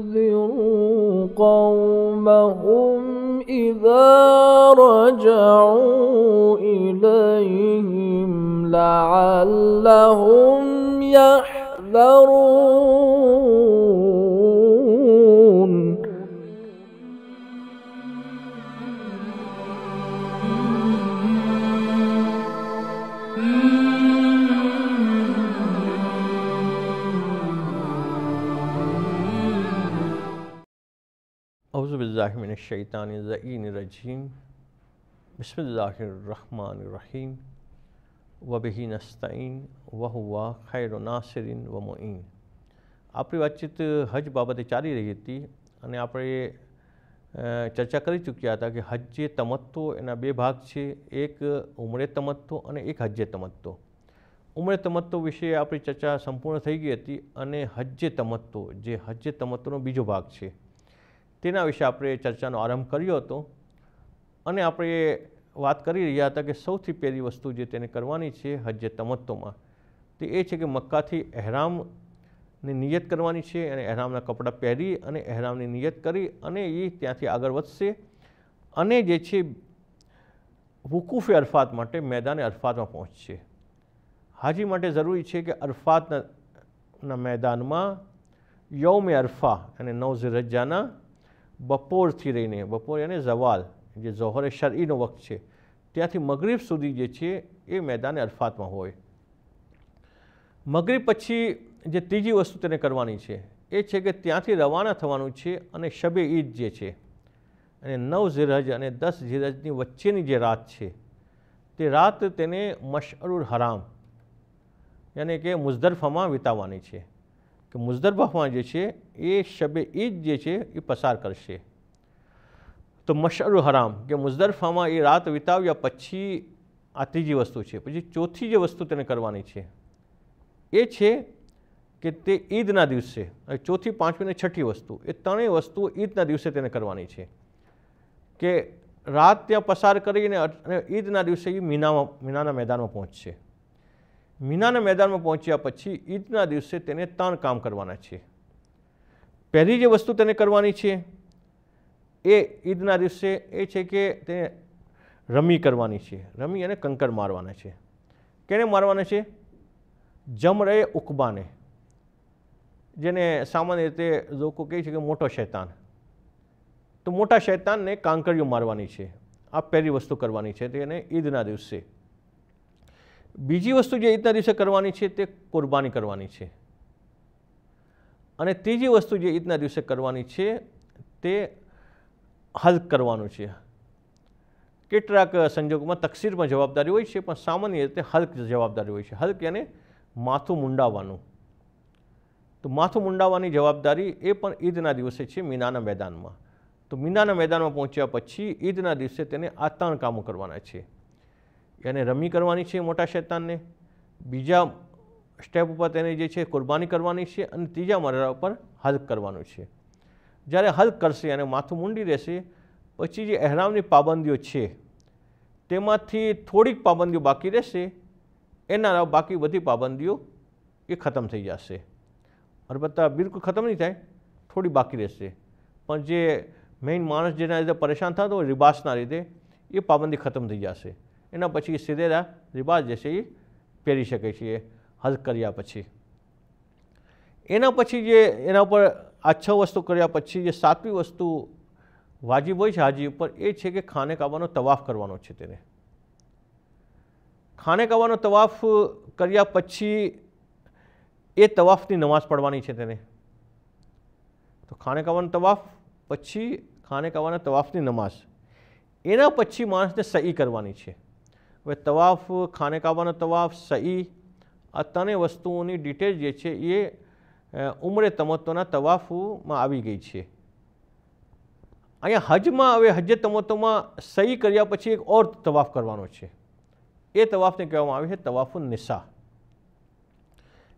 وَأَنذِرُوا قَوْمَهُمْ إِذَا رَجَعُوا إِلَيْهِمْ لَعَلَّهُمْ يَحْذَرُونَ बिस्मिल्लाशैतानज़ीनरजीम बसमीम વબહી નસ્તઈન વહુવા ખૈર નાસરીન વ મોઈન આપણી વાતચીત હજ બાબતે ચાલી રહી હતી અને આપણે ચર્ચા કરી ચૂક્યા હતા કે હજ જે તમત્તો એના બે ભાગ છે એક ઉમરે તમત્તો અને એક હજ્જે તમત્તો ઉમરે તમત્તો વિશે આપણી ચર્ચા સંપૂર્ણ થઈ ગઈ હતી અને હજ્જે તમત્તો જે હજ્જે તમત્તોનો બીજો ભાગ છે તેના વિશે આપણે ચર્ચાનો આરંભ કર્યો હતો અને આપણે વાત કરી રહ્યા હતા કે સૌથી પહેલી વસ્તુ જે તેને કરવાની છે હજ્જે તમત્તોમાં તે એ છે કે મક્કાથી અહેરામને નિયત કરવાની છે અને અહેરામના કપડાં પહેરી અને અહેરામની નિયત કરી અને એ ત્યાંથી આગળ વધશે અને જે છે વુકુફે અરફાત માટે મેદાને અરફાતમાં પહોંચશે હાજી માટે જરૂરી છે કે અરફાતના મેદાનમાં યૌમે અરફા અને નવ રજાના બપોરથી રહીને બપોર અને જવાલ જે ઝોહરે શરઈનો વખત છે ત્યાંથી મગરીબ સુધી જે છે એ મેદાન અરફાતમાં હોય મગરીબ પછી જે ત્રીજી વસ્તુ તેને કરવાની છે એ છે કે ત્યાંથી રવાના થવાનું છે અને શબે ઈદ જે છે અને નવ ઝીરજ અને દસ ઝીરજની વચ્ચેની જે રાત છે તે રાત તેને મશઅરુર હરામ યાને કે મુઝદરફામાં વિતાવવાની છે કે મુઝદર જે છે એ શબે ઈદ જે છે એ પસાર કરશે તો મશરુ હરામ કે મુઝદરફામાં એ રાત વિતાવ્યા પછી આ ત્રીજી વસ્તુ છે પછી ચોથી જે વસ્તુ તેને કરવાની છે એ છે કે તે ઈદના દિવસે ચોથી પાંચમી અને છઠ્ઠી વસ્તુ એ ત્રણેય વસ્તુઓ ઈદના દિવસે તેને કરવાની છે કે રાત ત્યાં પસાર કરીને ઈદના દિવસે એ મીનામાં મીનાના મેદાનમાં પહોંચશે મીનાના મેદાનમાં પહોંચ્યા પછી ઈદના દિવસે તેને ત્રણ કામ કરવાના છે પહેલી જે વસ્તુ તેને કરવાની છે એ ઈદના દિવસે એ છે કે તેને રમી કરવાની છે રમી અને કંકર મારવાના છે કેને મારવાના છે જમરે ઉકબાને જેને સામાન્ય રીતે લોકો કહે છે કે મોટો શૈતાન તો મોટા શૈતાનને કાંકરીઓ મારવાની છે આ પહેલી વસ્તુ કરવાની છે તેને ઈદના દિવસે બીજી વસ્તુ જે ઈદના દિવસે કરવાની છે તે કુરબાની કરવાની છે અને ત્રીજી વસ્તુ જે ઈદના દિવસે કરવાની છે તે હલ્ક કરવાનું છે કેટલાક સંજોગોમાં તકસીરમાં જવાબદારી હોય છે પણ સામાન્ય રીતે હલ્ક જવાબદારી હોય છે હલ્ક યાને માથું મુંડાવવાનું તો માથું મુંડાવવાની જવાબદારી એ પણ ઈદના દિવસે છે મીનાના મેદાનમાં તો મીનાના મેદાનમાં પહોંચ્યા પછી ઈદના દિવસે તેને આ ત્રણ કામો કરવાના છે એને રમી કરવાની છે મોટા શેતાનને બીજા સ્ટેપ ઉપર તેને જે છે કુરબાની કરવાની છે અને ત્રીજા મરડા ઉપર હલ્ક કરવાનું છે જ્યારે હલ્ક કરશે અને માથું મૂંડી રહેશે પછી જે અહેરામની પાબંદીઓ છે તેમાંથી થોડીક પાબંદીઓ બાકી રહેશે એના બાકી બધી પાબંદીઓ એ ખતમ થઈ જશે અલબત્તા બિલકુલ ખતમ નહીં થાય થોડી બાકી રહેશે પણ જે મેઇન માણસ જેના લીધે પરેશાન થતો હોય રિબાસના લીધે એ પાબંદી ખતમ થઈ જશે એના પછી સીધેલા રિબાસ જે છે એ પહેરી શકીએ છીએ હલ કર્યા પછી એના પછી જે એના ઉપર આ છ વસ્તુ કર્યા પછી જે સાતમી વસ્તુ વાજીબ હોય છે હાજી ઉપર એ છે કે ખાને કાવાનો તવાફ કરવાનો છે તેને ખાને કાવાનો તવાફ કર્યા પછી એ તવાફની નમાઝ પડવાની છે તેને તો ખાને કાવાનો તવાફ પછી ખાને કાવાના તવાફની નમાઝ એના પછી માણસને સહી કરવાની છે હવે તવાફ ખાને કાબાનો તવાફ સહી આ ત્રણેય વસ્તુઓની ડિટેલ જે છે એ ઉમરે તમત્તોના તવાફમાં આવી ગઈ છે અહીંયા હજમાં હવે હજે તમત્તોમાં સહી કર્યા પછી એક ઓર તવાફ કરવાનો છે એ તવાફને કહેવામાં આવે છે તવાફુ નિશા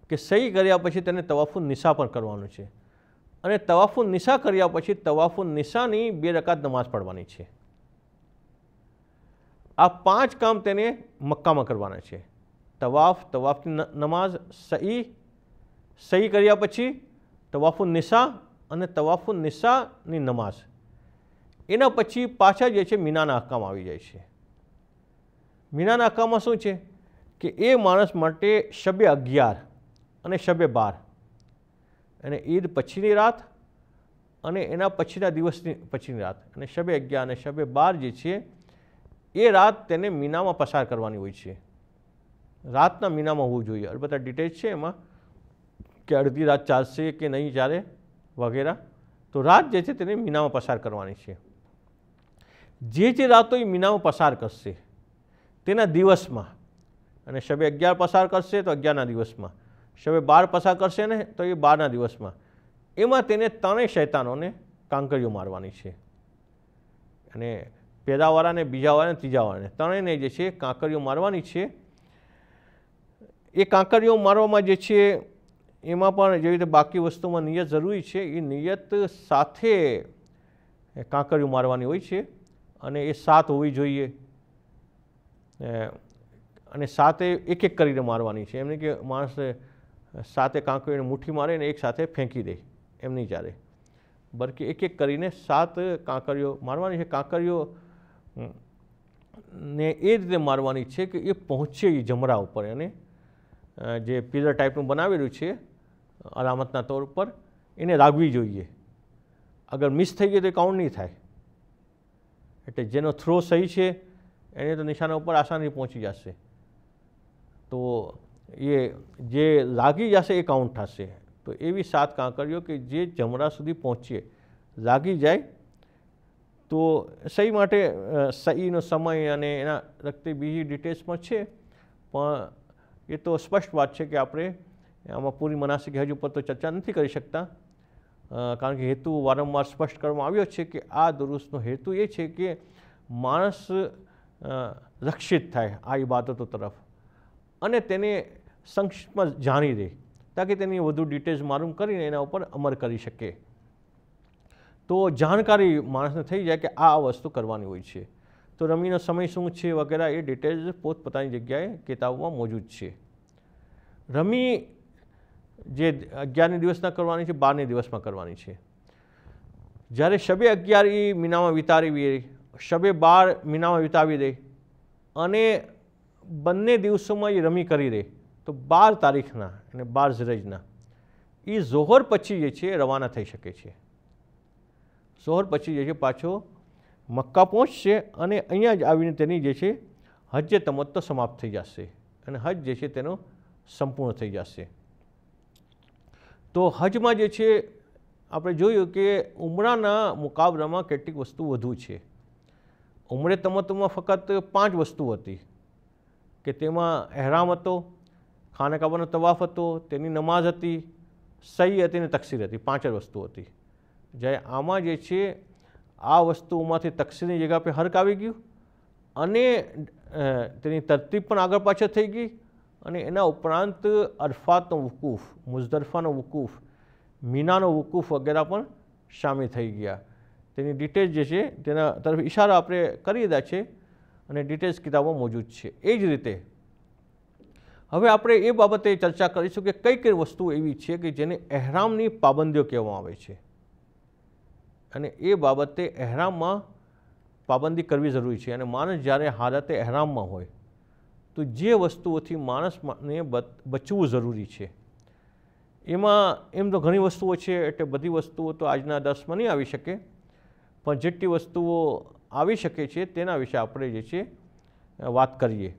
કે સહી કર્યા પછી તેને તવાફુ નિશા પણ કરવાનું છે અને તવાફુ નિશા કર્યા પછી તવાફુ નિશાની બે રકાત નમાઝ પડવાની છે આ પાંચ કામ તેને મક્કામાં કરવાના છે તવાફ તવાફની નમાઝ સહી સહી કર્યા પછી તવાફુ નિસા અને તવાફુ નિસાની નમાઝ એના પછી પાછા જે છે મીનાના હકામ આવી જાય છે મીનાના હકામમાં શું છે કે એ માણસ માટે શબે અગિયાર અને શબે બાર અને ઈદ પછીની રાત અને એના પછીના દિવસની પછીની રાત અને શબે અગિયાર અને શબે બાર જે છે એ રાત તેને મીનામાં પસાર કરવાની હોય છે રાતના મીનામાં હોવું જોઈએ અલબત્ત ડિટેલ્સ છે એમાં કે અડધી રાત ચાલશે કે નહીં ચાલે વગેરે તો રાત જે છે તેને મીનામાં પસાર કરવાની છે જે જે રાતો એ મીનામાં પસાર કરશે તેના દિવસમાં અને શબે અગિયાર પસાર કરશે તો અગિયારના દિવસમાં શબે બાર પસાર કરશે ને તો એ બારના દિવસમાં એમાં તેને ત્રણેય શૈતાનોને કાંકરીઓ મારવાની છે અને પહેલાવાળાને બીજાવાળાને ત્રીજાવાળાને ત્રણેયને જે છે કાંકરીઓ મારવાની છે એ કાંકરીઓ મારવામાં જે છે એમાં પણ જેવી રીતે બાકી વસ્તુમાં નિયત જરૂરી છે એ નિયત સાથે કાંકરીઓ મારવાની હોય છે અને એ સાત હોવી જોઈએ અને સાતે એક એક કરીને મારવાની છે એમને કે માણસ સાતે કાંકરીઓને મુઠ્ઠી મારે અને એક સાથે ફેંકી દે એમની જ્યારે બરકી એક એક કરીને સાત કાંકરીઓ મારવાની છે કાંકરીઓ ને એ રીતે મારવાની છે કે એ પહોંચે એ જમરા ઉપર એને જે પિલર ટાઈપનું બનાવેલું છે અલામતના તોર પર એને લાગવી જોઈએ અગર મિસ થઈ ગઈ તો એ કાઉન્ટ નહીં થાય એટલે જેનો થ્રો સહી છે એને તો નિશાના ઉપર આસાની પહોંચી જશે તો એ જે લાગી જશે એ કાઉન્ટ થશે તો એવી સાત કાંકરીઓ કે જે જમરા સુધી પહોંચીએ લાગી જાય તો સહી માટે સહીનો સમય અને એના લગતી બીજી ડિટેલ્સમાં છે પણ એ તો સ્પષ્ટ વાત છે કે આપણે આમાં પૂરી મનાસિક હજુ ઉપર તો ચર્ચા નથી કરી શકતા કારણ કે હેતુ વારંવાર સ્પષ્ટ કરવામાં આવ્યો છે કે આ દુરુસ્તનો હેતુ એ છે કે માણસ રક્ષિત થાય આ ઇબાદતો તરફ અને તેને સંક્ષિપ્તમાં જાણી દે તાકી તેની વધુ ડિટેલ્સ મારૂમ કરીને એના ઉપર અમર કરી શકે તો જાણકારી માણસને થઈ જાય કે આ વસ્તુ કરવાની હોય છે તો રમીનો સમય શું છે વગેરે એ ડિટેલ્સ પોતપોતાની જગ્યાએ કિતાબમાં મોજૂદ છે રમી જે અગિયારની દિવસના કરવાની છે બારને દિવસમાં કરવાની છે જ્યારે શબે અગિયાર એ મીનામાં વિતાવી દે શબે બાર મીનામાં વિતાવી દે અને બંને દિવસોમાં એ રમી કરી દે તો બાર તારીખના અને બાર ઝરજના એ જોહર પછી જે છે રવાના થઈ શકે છે સોહર પછી જે છે પાછો મક્કા પહોંચશે અને અહીંયા જ આવીને તેની જે છે હજ તમત્તો સમાપ્ત થઈ જશે અને હજ જે છે તેનો સંપૂર્ણ થઈ જશે તો હજમાં જે છે આપણે જોયું કે ઉમરાના મુકાબલામાં કેટલીક વસ્તુ વધુ છે ઉમરે તમત્તોમાં ફક્ત પાંચ વસ્તુ હતી કે તેમાં અહેરામ હતો ખાના કાબાનો તવાફ હતો તેની નમાઝ હતી સહી હતી અને તકસીર હતી પાંચ જ વસ્તુ હતી જ્યારે આમાં જે છે આ વસ્તુઓમાંથી તકસીરની જગ્યા પર હર્ક આવી ગયું અને તેની તરતીબ પણ આગળ પાછળ થઈ ગઈ અને એના ઉપરાંત અરફાતનો વકૂફ મુઝદરફાનો વકૂફ મીનાનો વકૂફ વગેરે પણ સામે થઈ ગયા તેની ડિટેલ્સ જે છે તેના તરફ ઇશારો આપણે કરી દીધા છે અને ડિટેલ્સ કિતાબમાં મોજૂદ છે એ જ રીતે હવે આપણે એ બાબતે ચર્ચા કરીશું કે કઈ કઈ વસ્તુ એવી છે કે જેને એહરામની પાબંદીઓ કહેવામાં આવે છે અને એ બાબતે અહેરામમાં પાબંદી કરવી જરૂરી છે અને માણસ જ્યારે હાલતે અહેરામમાં હોય તો જે વસ્તુઓથી માણસને બચવું જરૂરી છે એમાં એમ તો ઘણી વસ્તુઓ છે એટલે બધી વસ્તુઓ તો આજના દસમાં નહીં આવી શકે પણ જેટલી વસ્તુઓ આવી શકે છે તેના વિશે આપણે જે છે વાત કરીએ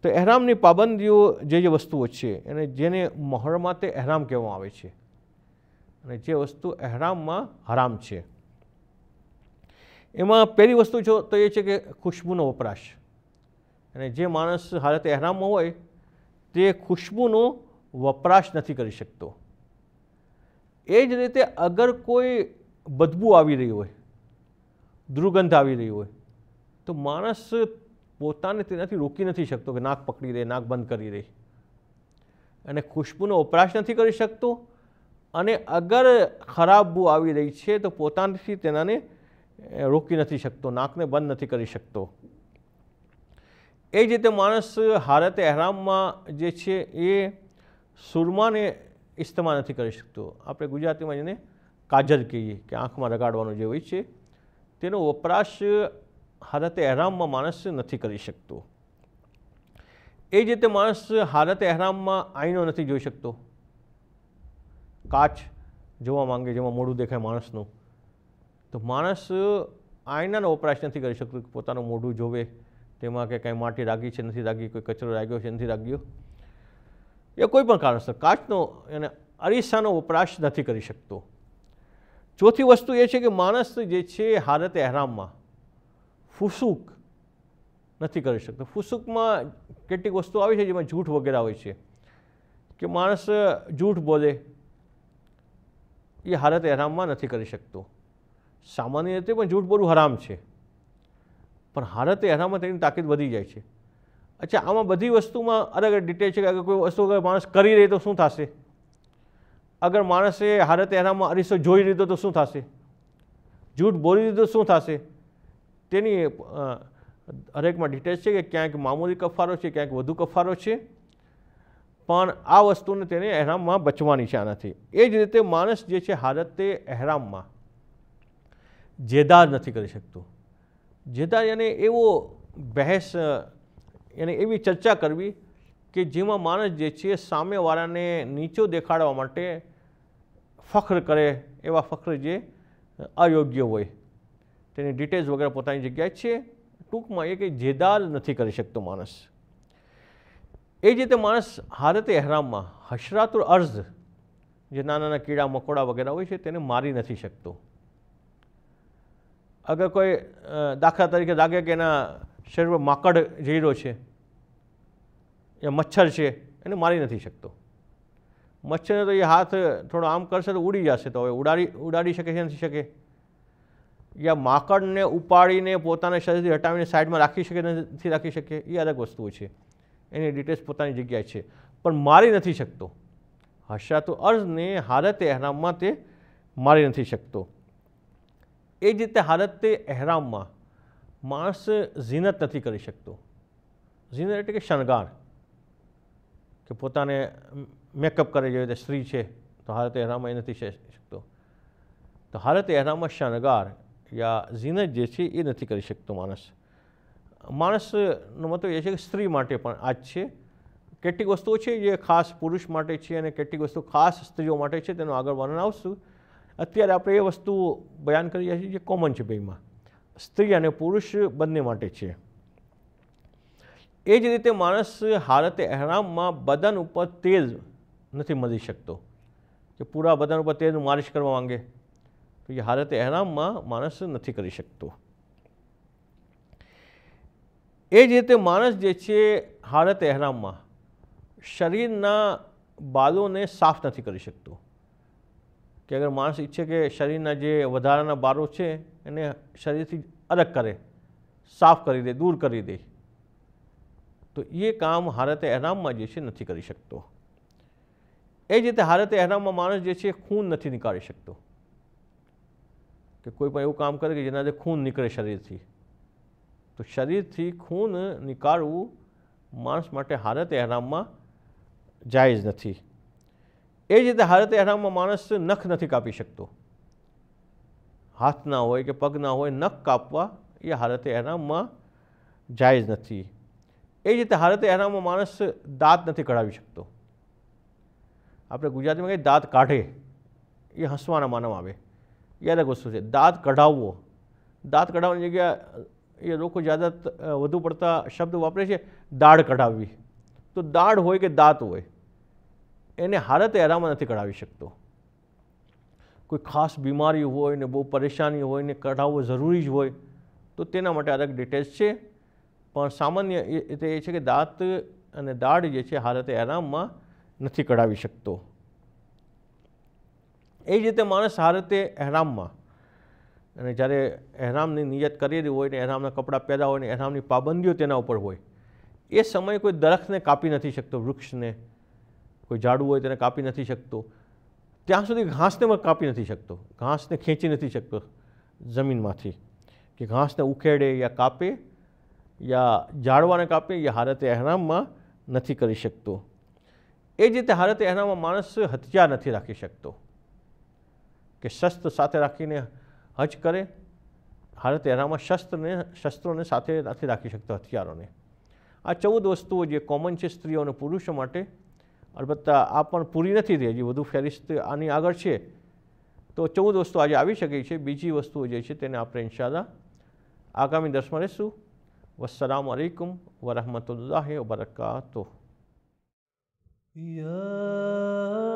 તો અહેરામની પાબંદીઓ જે જે વસ્તુઓ છે અને જેને મહોરમાં તે અહેરામ કહેવામાં આવે છે અને જે વસ્તુ અહેરામમાં હરામ છે એમાં પહેલી વસ્તુ જો તો એ છે કે ખુશ્બુનો વપરાશ અને જે માણસ હાલત એહરામમાં હોય તે ખુશ્બુનો વપરાશ નથી કરી શકતો એ જ રીતે અગર કોઈ બદબુ આવી રહી હોય દુર્ગંધ આવી રહી હોય તો માણસ પોતાને તેનાથી રોકી નથી શકતો કે નાક પકડી રહે નાક બંધ કરી રહે અને ખુશ્બુનો વપરાશ નથી કરી શકતો અને અગર ખરાબ બુ આવી રહી છે તો પોતાથી તેનાને રોકી નથી શકતો નાકને બંધ નથી કરી શકતો એ જ રીતે માણસ હારત અહેરામમાં જે છે એ સુરમાને ઇસ્તેમાલ નથી કરી શકતો આપણે ગુજરાતીમાં જેને કાજર કહીએ કે આંખમાં રગાડવાનું જે હોય છે તેનો વપરાશ હારત અહેરામમાં માણસ નથી કરી શકતો એ જ રીતે માણસ હારત અહેરામમાં આઈનો નથી જોઈ શકતો કાચ જોવા માંગે જેમાં મોઢું દેખાય માણસનું તો માણસ આઈનાનો વપરાશ નથી કરી શકતું પોતાનું મોઢું જોવે તેમાં કે કંઈ માટી રાગી છે નથી રાગી કોઈ કચરો રાગ્યો છે નથી રાગ્યો એ કોઈ પણ કારણસર કાચનો એને અરીસાનો વપરાશ નથી કરી શકતો ચોથી વસ્તુ એ છે કે માણસ જે છે હાલત અહેરામમાં ફૂસુક નથી કરી શકતો ફૂસુકમાં કેટલીક વસ્તુ આવી છે જેમાં જૂઠ વગેરે આવે છે કે માણસ જૂઠ બોલે એ હાલત અહેરામમાં નથી કરી શકતો સામાન્ય રીતે પણ જૂઠ જૂઠબોરું હરામ છે પણ હાલતે હરામત તેની તાકીદ વધી જાય છે અચ્છા આમાં બધી વસ્તુમાં અલગ ડિટેલ છે કે અગર કોઈ વસ્તુ અગર માણસ કરી રહે તો શું થશે અગર માણસે હાલતે હરામમાં અરીસો જોઈ લીધો તો શું થશે જૂઠ બોલી લીધો શું થશે તેની હરેકમાં ડિટેલ્સ છે કે ક્યાંક મામૂલી કફારો છે ક્યાંક વધુ કફારો છે પણ આ વસ્તુને તેને અહેરામમાં બચવાની છે આનાથી એ જ રીતે માણસ જે છે હાલતે અહેરામમાં જેદાર નથી કરી શકતું જેદાર એને એવો બહેસ એને એવી ચર્ચા કરવી કે જેમાં માણસ જે છે સામેવાળાને નીચો દેખાડવા માટે ફખર કરે એવા ફખર જે અયોગ્ય હોય તેની ડિટેલ્સ વગેરે પોતાની જગ્યાએ છે ટૂંકમાં એ કે જેદાર નથી કરી શકતો માણસ એ જ રીતે માણસ હાલતે અહેરામમાં હશરાતુર અર્ઝ જે નાના નાના કીડા મકોડા વગેરે હોય છે તેને મારી નથી શકતો અગર કોઈ દાખલા તરીકે લાગે કે એના શરીરમાં માકડ જઈરો છે એ મચ્છર છે એને મારી નથી શકતો મચ્છરને તો એ હાથ થોડો આમ કરશે તો ઉડી જશે તો હવે ઉડાડી ઉડાડી શકે છે નથી શકે યા માકડને ઉપાડીને પોતાના શરીરથી હટાવીને સાઈડમાં રાખી શકે નથી રાખી શકે એ અલગ વસ્તુઓ છે એની ડિટેલ્સ પોતાની જગ્યાએ છે પણ મારી નથી શકતો હશા તો અર્જને હાલતે એનામાં તે મારી નથી શકતો એ જ રીતે હાલત તે અહેરામમાં માણસ ઝીનત નથી કરી શકતો ઝીનત એટલે કે શણગાર કે પોતાને મેકઅપ કરે જેવી રીતે સ્ત્રી છે તો હાલત અહેરામમાં એ નથી શકતો તો હાલત અહેરામમાં શણગાર યા ઝીનત જે છે એ નથી કરી શકતો માણસ માણસનો મતલબ એ છે કે સ્ત્રી માટે પણ આ જ છે કેટલીક વસ્તુઓ છે જે ખાસ પુરુષ માટે છે અને કેટલીક વસ્તુ ખાસ સ્ત્રીઓ માટે છે તેનું આગળ વર્ણન આવશું અત્યારે આપણે એ વસ્તુ બયાન કરી રહ્યા છીએ જે કોમન છે બેમાં સ્ત્રી અને પુરુષ બંને માટે છે એ જ રીતે માણસ હાલત અહેરામમાં બદન ઉપર તેલ નથી મળી શકતો કે પૂરા બદન ઉપર તેલ માલિશ કરવા માંગે તો એ હાલત અહેરામમાં માણસ નથી કરી શકતો એ જ રીતે માણસ જે છે હાલત અહેરામમાં શરીરના બાલોને સાફ નથી કરી શકતો કે અગર માણસ ઈચ્છે કે શરીરના જે વધારાના બારો છે એને શરીરથી અલગ કરે સાફ કરી દે દૂર કરી દે તો એ કામ હારતે એહરામમાં જે છે નથી કરી શકતો એ જ રીતે હારતે એહરામમાં માણસ જે છે ખૂન નથી નીકાળી શકતો કે કોઈ પણ એવું કામ કરે કે જેનાથી ખૂન નીકળે શરીરથી તો શરીરથી ખૂન નીકાળવું માણસ માટે હારત એહરામમાં જાયજ નથી એ જ રીતે હાલત એહરામમાં માણસ નખ નથી કાપી શકતો હાથ ના હોય કે પગ ના હોય નખ કાપવા એ હાલત એહરામમાં જાયજ નથી એ જ રીતે હાલત એહરામમાં માણસ દાંત નથી કઢાવી શકતો આપણે ગુજરાતીમાં કંઈ દાંત કાઢે એ હસવાના માનવામાં આવે એ અલગ વસ્તુ છે દાંત કઢાવવો દાંત કઢાવવાની જગ્યાએ એ લોકો જ્યાદા વધુ પડતા શબ્દ વાપરે છે દાઢ કઢાવવી તો દાઢ હોય કે દાંત હોય એને હાલત હેરામાં નથી કઢાવી શકતો કોઈ ખાસ બીમારી હોય ને બહુ પરેશાની હોય ને કઢાવવો જરૂરી જ હોય તો તેના માટે અલગ ડિટેલ્સ છે પણ સામાન્ય રીતે એ છે કે દાંત અને દાઢ જે છે હાલત હેરામમાં નથી કઢાવી શકતો એ જ રીતે માણસ હાલતે હેરામમાં અને જ્યારે એહરામની નિયત કરેલી હોય ને એહરામના કપડાં પહેર્યા હોય ને એહરામની પાબંદીઓ તેના ઉપર હોય એ સમયે કોઈ દરખને કાપી નથી શકતો વૃક્ષને કોઈ ઝાડું હોય તેને કાપી નથી શકતો ત્યાં સુધી ઘાસને પણ કાપી નથી શકતો ઘાસને ખેંચી નથી શકતો જમીનમાંથી કે ઘાસને ઉખેડે યા કાપે યા ઝાડવાને કાપે યા હારતે અહેરામમાં નથી કરી શકતો એ જ રીતે હારતે અહેરામમાં માણસ હથિયાર નથી રાખી શકતો કે શસ્ત્ર સાથે રાખીને હજ કરે હારતે અહેરામમાં શસ્ત્રને શસ્ત્રોને સાથે નથી રાખી શકતો હથિયારોને આ ચૌદ વસ્તુઓ જે કોમન છે સ્ત્રીઓ અને પુરુષો માટે અલબત્ત આ પણ પૂરી નથી થઈ હજી વધુ ફેરિસ્ત આની આગળ છે તો ચૌદ વસ્તુ આજે આવી શકે છે બીજી વસ્તુઓ જે છે તેને આપણે ઇન્શાલ્લા આગામી દસમાં રહીશું વસલામ અલૈકુમ વરહમતુલ્લાહ વબરકાતો યા